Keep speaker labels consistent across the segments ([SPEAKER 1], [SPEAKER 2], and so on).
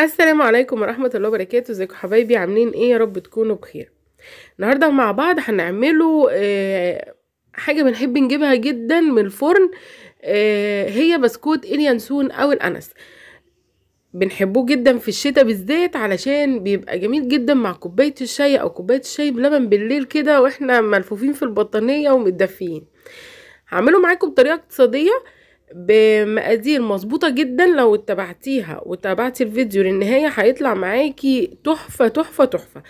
[SPEAKER 1] السلام عليكم ورحمة الله وبركاته ازيكم حبايبي عاملين ايه يا رب تكونوا بخير النهاردة مع بعض هنعمله آه حاجة بنحب نجيبها جدا من الفرن آه هي بسكوت اليانسون او الانس بنحبوه جدا في الشتاء بالذات علشان بيبقى جميل جدا مع كوباية الشاي او كوباية الشاي بلبن بالليل كده واحنا ملفوفين في البطانية ومتدفيين هعمله معاكم بطريقة اقتصادية آه بمقادير مظبوطة جدا لو اتبعتيها واتبعتي الفيديو للنهاية هيطلع معاكي تحفة تحفة تحفة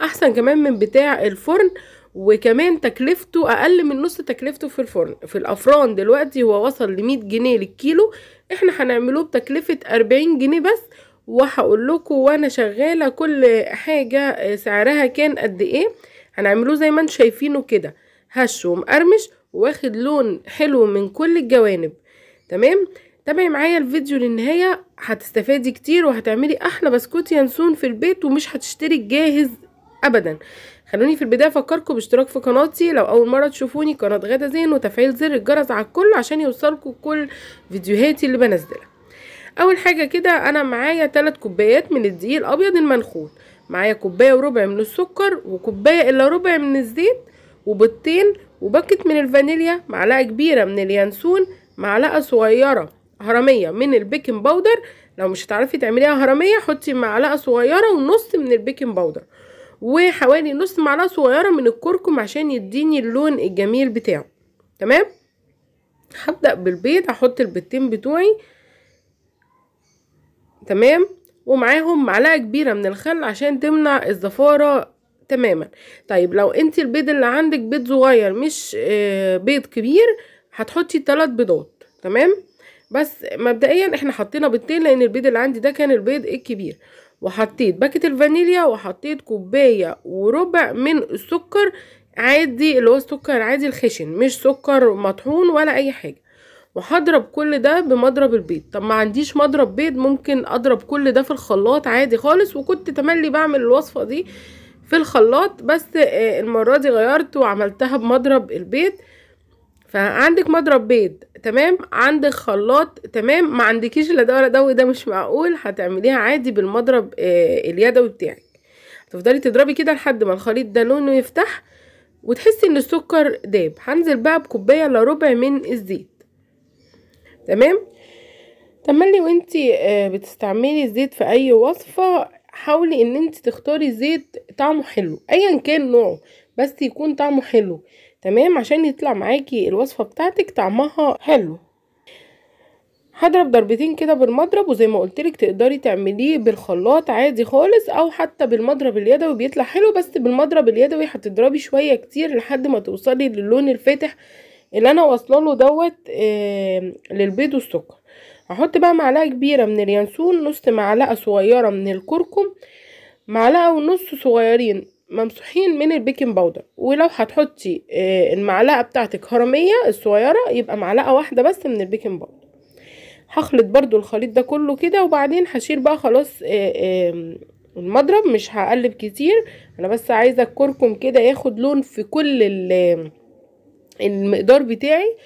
[SPEAKER 1] احسن كمان من بتاع الفرن وكمان تكلفته اقل من نص تكلفته في الفرن في الافران دلوقتي هو وصل لمية جنيه للكيلو احنا هنعمله بتكلفة اربعين جنيه بس وهقول لكم وانا شغالة كل حاجة آه، سعرها كان قد ايه هنعمله زي ما انتم شايفينه كده هش ومقرمش واخد لون حلو من كل الجوانب تمام تابعي معايا الفيديو للنهايه هتستفادي كتير وهتعملي احلى بسكوت ينسون في البيت ومش هتشتري الجاهز ابدا خلوني في البدايه افكركم باشتراك في قناتي لو اول مره تشوفوني قناه غدا زين وتفعيل زر الجرس على الكل عشان يوصلكوا كل فيديوهاتي اللي بنزلها اول حاجه كده انا معايا ثلاث كوبايات من الدقيق الابيض المنخول معايا كوبايه وربع من السكر وكوبايه الا ربع من الزيت وبيضتين وبكت من الفانيليا معلقه كبيره من اليانسون معلقه صغيره هرميه من البيكنج باودر لو مش هتعرفي تعمليها هرميه حطي معلقه صغيره ونص من البيكنج باودر وحوالي نص معلقه صغيره من الكركم عشان يديني اللون الجميل بتاعه تمام هبدا بالبيض هحط البيضتين بتوعي تمام ومعاهم معلقه كبيره من الخل عشان تمنع الزفاره تماما طيب لو انت البيض اللي عندك بيض صغير مش آه، بيض كبير هتحطي الثلاث بيضات تمام بس مبدئيا احنا حطينا بيضتين لان البيض اللي عندي ده كان البيض الكبير وحطيت باكت الفانيليا وحطيت كوبايه وربع من السكر عادي اللي هو السكر عادي الخشن مش سكر مطحون ولا اي حاجه وهضرب كل ده بمضرب البيض طب ما عنديش مضرب بيض ممكن اضرب كل ده في الخلاط عادي خالص وكنت تملي بعمل الوصفه دي في الخلاط بس آه، المره دي غيرت وعملتها بمضرب البيض فعندك مضرب بيض تمام عندك خلاط تمام ما عندكيش لا ده ولا ده وده مش معقول هتعمليها عادي بالمضرب آه اليدوي بتاعك تفضلي تضربي كده لحد ما الخليط ده لونه يفتح وتحسي ان السكر داب هنزل بقى بكوبايه الا ربع من الزيت تمام تملي وانتي آه بتستعملي الزيت في اي وصفه حاولي ان انت تختاري زيت طعمه حلو ايا كان نوعه بس يكون طعمه حلو تمام عشان يطلع معاكي الوصفة بتاعتك طعمها حلو هضرب ضربتين كده بالمضرب وزي ما قلتلك تقدري تعمليه بالخلاط عادي خالص او حتى بالمضرب اليدوي بيطلع حلو بس بالمضرب اليدوي هتضربي شوية كتير لحد ما توصلي للون الفاتح اللي انا واصله له دوت للبيض والسكر هحط بقى معلقة كبيرة من اليانسون نص معلقة صغيرة من الكركم معلقة ونص صغيرين ممسوحين من البيكنج باودر ولو هتحطي آه، المعلقه بتاعتك هرميه الصغيره يبقى معلقه واحده بس من البيكنج باودر هخلط برضو الخليط ده كله كده وبعدين هشيل بقى خلاص آه، آه، المضرب مش هقلب كتير انا بس عايزه الكركم كده ياخد لون في كل المقدار بتاعي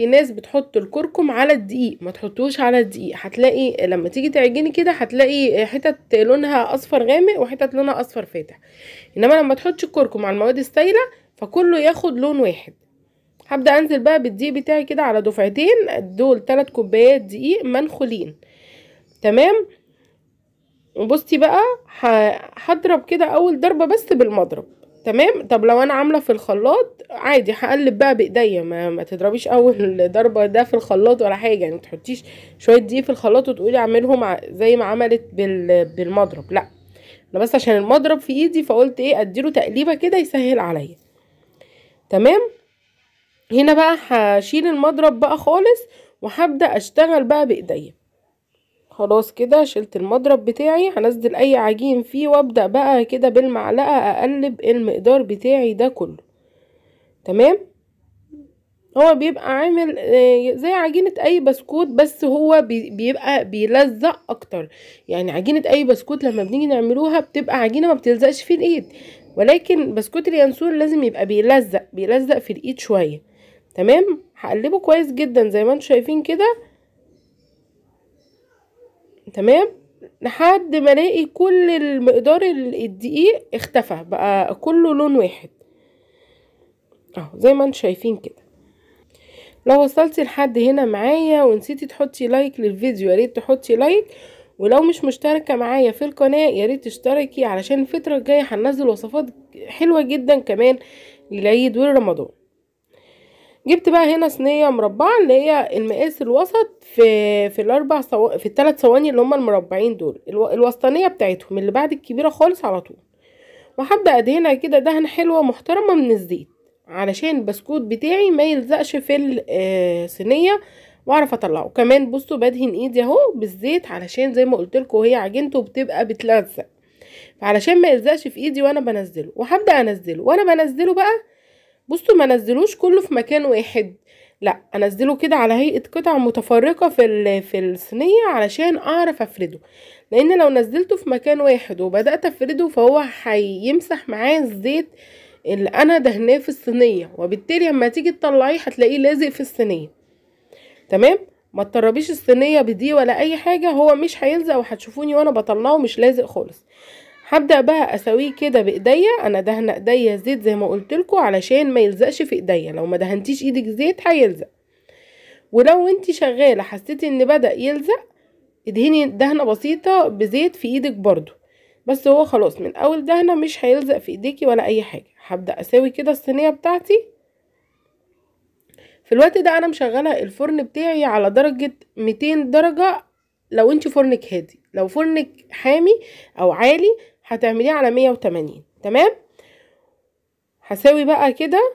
[SPEAKER 1] في ناس بتحط الكركم على الدقيق ما تحطوش على الدقيق هتلاقي لما تيجي تعجني كده هتلاقي حتت لونها اصفر غامق وحتت لونها اصفر فاتح انما لما تحطش الكركم على المواد السايله فكله ياخد لون واحد هبدا انزل بقى بالدقيق بتاعي كده على دفعتين دول ثلاث كوبايات دقيق منخولين تمام وبصي بقى هضرب كده اول ضربه بس بالمضرب تمام طب لو انا عامله في الخلاط عادي هقلب بقى بايديا ما, ما تضربيش اول ضربه ده في الخلاط ولا حاجه يعني تحطيش شويه دقيق في الخلاط وتقولي اعملهم زي ما عملت بال بالمضرب لا انا بس عشان المضرب في ايدي فقلت ايه اديله تقليبه كده يسهل عليا تمام هنا بقى هشيل المضرب بقى خالص وهبدا اشتغل بقى بايديا خلاص كده شلت المضرب بتاعي هنزل اي عجين فيه وابدأ بقى كده بالمعلقة اقلب المقدار بتاعي ده كله تمام هو بيبقى عامل آه، زي عجينة اي بسكوت بس هو بيبقى بيلزق اكتر يعني عجينة اي بسكوت لما بنيجي نعملوها بتبقى عجينة ما بتلزقش في الايد ولكن بسكوت اليانسون لازم يبقى بيلزق بيلزق في الايد شوية تمام هقلبه كويس جدا زي ما انتم شايفين كده تمام لحد ما الاقي كل المقدار الدقيق اختفى بقى كله لون واحد اهو زي ما انتم شايفين كده لو وصلتي لحد هنا معايا ونسيتي تحطي لايك للفيديو يا ريت تحطي لايك ولو مش مشتركه معايا في القناه يا ريت تشتركي علشان الفتره الجايه هننزل وصفات حلوه جدا كمان للعيد ولرمضان جبت بقى هنا صينيه مربعه اللي هي المقاس الوسط في في الاربع سو... في الثلاث ثواني اللي هم المربعين دول الو... الوسطانيه بتاعتهم اللي بعد الكبيره خالص على طول وهبدا ادهنها كده دهن حلوه محترمه من الزيت علشان البسكوت بتاعي ما يلزقش في الصينيه آه، واعرف اطلعه كمان بصوا بدهن ايدي اهو بالزيت علشان زي ما قلت لكم هي عجنته بتبقى بتلزق علشان ما يلزقش في ايدي وانا بنزله وهبدا انزله وانا بنزله بقى بصوا ما نزلوش كله في مكان واحد لا انزله كده على هيئه قطع متفرقه في في الصينيه علشان اعرف افرده لان لو نزلته في مكان واحد وبدات افرده فهو هيمسح معاه الزيت اللي انا دهناه في الصينيه وبالتالي اما تيجي تطلعيه هتلاقيه لازق في الصينيه تمام ما تطربيش الصينيه بدي ولا اي حاجه هو مش هيلزق وهتشوفوني وانا بطلعه مش لازق خالص هبدأ بقى اسويه كده بايديا انا دهنه ايديا زيت زي ما قلت لكم علشان ما يلزقش في ايديا لو ما دهنتيش ايدك زيت هيلزق ولو انت شغاله حسيتي ان بدا يلزق ادهني دهنه بسيطه بزيت في ايدك برضو بس هو خلاص من اول دهنه مش هيلزق في ايديكي ولا اي حاجه هبدا اسوي كده الصينيه بتاعتي في الوقت ده انا مشغله الفرن بتاعي على درجه 200 درجه لو انت فرنك هادي لو فرنك حامي او عالي هتعمليه على مية تمام هساوي بقى كده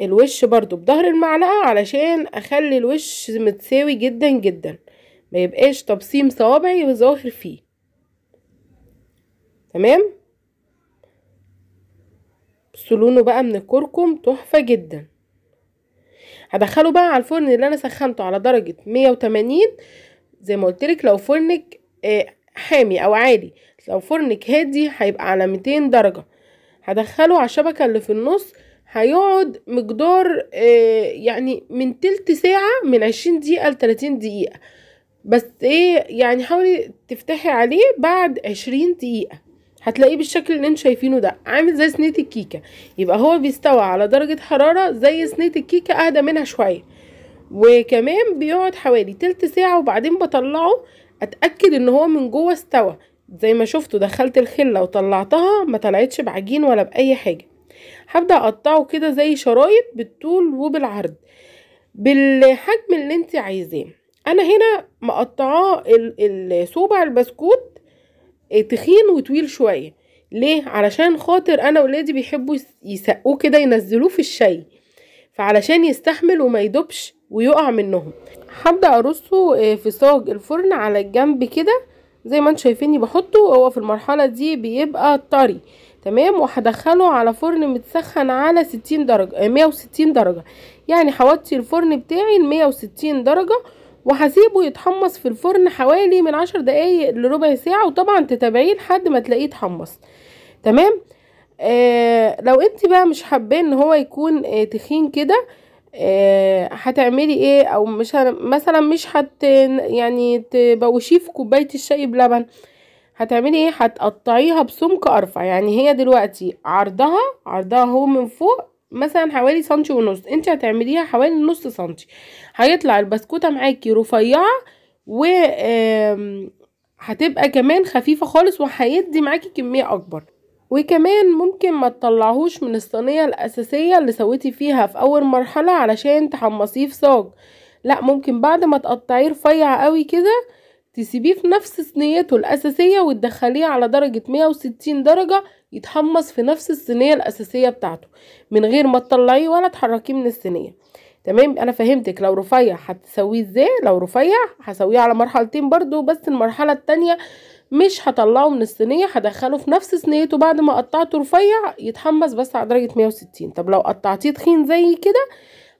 [SPEAKER 1] الوش برضو بظهر المعلقة علشان اخلي الوش متساوي جدا جدا ما يبقاش تبصيم صوابعي ظاهر فيه تمام بصوا لونه بقى من الكركم تحفة جدا هدخله بقى على الفرن اللي انا سخنته على درجة مية زي ما قلتلك لو فرنك آه، حامي او عالي لو فرنك هادي هيبقى على 200 درجة هدخله على الشبكة اللي في النص هيقعد مقدار يعني من تلت ساعة من عشرين دقيقة لتلاتين دقيقة بس ايه يعني حاولي تفتحي عليه بعد عشرين دقيقة هتلاقيه بالشكل اللي انتوا شايفينه ده عامل زي سنية الكيكة يبقى هو بيستوى على درجة حرارة زي سنية الكيكة اهدى منها شوية وكمان بيقعد حوالي تلت ساعة وبعدين بطلعه اتأكد ان هو من جوه استوى زي ما شفتوا دخلت الخلة وطلعتها ما طلعتش بعجين ولا بأي حاجة هبدأ اقطعه كده زي شرايط بالطول وبالعرض بالحجم اللي انت عايزاه انا هنا مقطعاه الصوبع البسكوت آه، تخين وطويل شوية ليه علشان خاطر انا ولادي بيحبوا يسقوه كده ينزلوه في الشاي فعلشان يستحمل وما يدوبش ويقع منهم هبدأ ارصه آه، في صاج الفرن على الجنب كده زي ما انتم شايفيني بحطه هو في المرحله دي بيبقى طري تمام وهدخله على فرن متسخن على 60 درجه 160 آه، درجه يعني هوطي الفرن بتاعي ل 160 درجه وهسيبه يتحمص في الفرن حوالي من 10 دقايق لربع ساعه وطبعا تتابعيه لحد ما تلاقيه اتحمص تمام آه لو انت بقى مش حابين ان هو يكون آه تخين كده آه، هتعملي ايه او مش مثلا مش هت يعني تبوشيه في كوبايه الشاي بلبن هتعملي ايه هتقطعيها بسمك ارفع يعني هي دلوقتي عرضها عرضها اهو من فوق مثلا حوالي سنتي ونص انت هتعمليها حوالي نص سنتي هيطلع البسكوته معاكي رفيعه و هتبقى كمان خفيفه خالص وهيدي معاكي كميه اكبر وكمان ممكن ما تطلعهوش من الصينية الأساسية اللي سويتي فيها في أول مرحلة علشان تحمصيه في صاج لا ممكن بعد ما تقطعيه رفيع قوي كده تسيبيه في نفس صينيته الأساسية وتدخليه على درجة 160 درجة يتحمص في نفس الصينية الأساسية بتاعته من غير ما تطلعيه ولا تحركيه من الصينية تمام انا فهمتك لو رفيع هتسويه ازاي لو رفيع هسويه على مرحلتين برضو بس المرحلة التانية مش هطلعه من الصينيه هدخله في نفس صينيته بعد ما قطعته رفيع يتحمص بس على درجه 160 طب لو قطعتيه تخين زي كده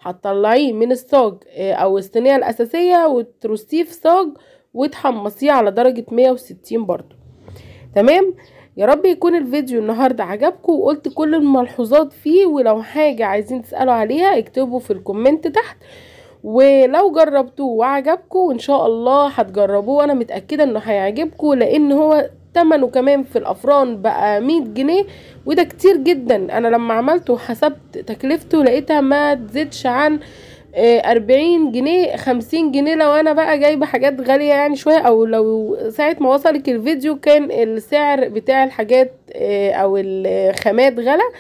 [SPEAKER 1] هتطلعيه من الصاج آه، او الصينيه الاساسيه وترصيه في صاج وتحمصيه على درجه 160 برضو تمام يا رب يكون الفيديو النهارده عجبكم وقلت كل الملحوظات فيه ولو حاجه عايزين تسالوا عليها اكتبوا في الكومنت تحت ولو جربتوه وعجبكم ان شاء الله هتجربوه انا متاكده انه هيعجبكم لان هو تمنه كمان في الافران بقى 100 جنيه وده كتير جدا انا لما عملته وحسبت تكلفته لقيتها ما تزيدش عن آه، أربعين جنيه خمسين جنيه لو انا بقى جايبه حاجات غاليه يعني شويه او لو ساعه ما وصلك الفيديو كان السعر بتاع الحاجات آه، او الخامات غلى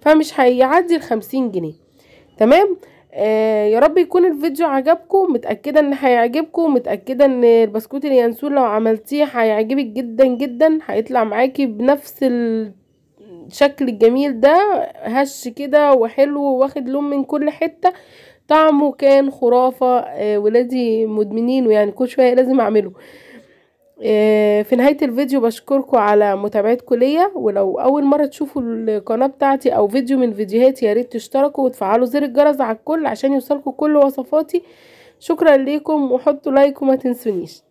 [SPEAKER 1] فمش هيعدي الخمسين جنيه تمام آه، يا رب يكون الفيديو عجبكم متاكده ان هيعجبكم متاكده ان البسكوت اليانسون لو عملتيه هيعجبك جدا جدا هيطلع معاكي بنفس الشكل الجميل ده هش كده وحلو واخد لون من كل حته طعمه كان خرافه آه، ولادي مدمنين ويعني كل شويه لازم اعمله آه، في نهاية الفيديو بشكركم على متابعتكم ليا ولو أول مرة تشوفوا القناة بتاعتي أو فيديو من فيديوهاتي يا ريت تشتركوا وتفعلوا زر الجرس على الكل عشان يوصلكوا كل وصفاتي شكرا ليكم وحطوا لايك وما تنسونيش